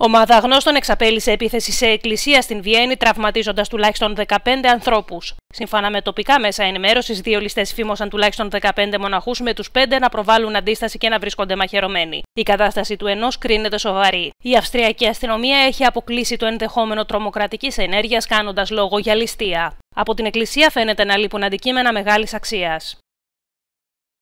Ομάδα γνώστων εξαπέλυσε επίθεση σε εκκλησία στην Βιέννη, τραυματίζοντας τουλάχιστον 15 ανθρώπους. Σύμφωνα με τοπικά μέσα ενημέρωσης, δύο ληστές φήμωσαν τουλάχιστον 15 μοναχούς, με τους 5 να προβάλλουν αντίσταση και να βρίσκονται μαχαιρωμένοι. Η κατάσταση του ενός κρίνεται σοβαρή. Η Αυστριακή αστυνομία έχει αποκλείσει το ενδεχόμενο τρομοκρατικής ενέργειας, κάνοντας λόγο για ληστεία. Από την εκκλησία φαίνεται να λείπουν αντικείμενα μεγάλης αξίας.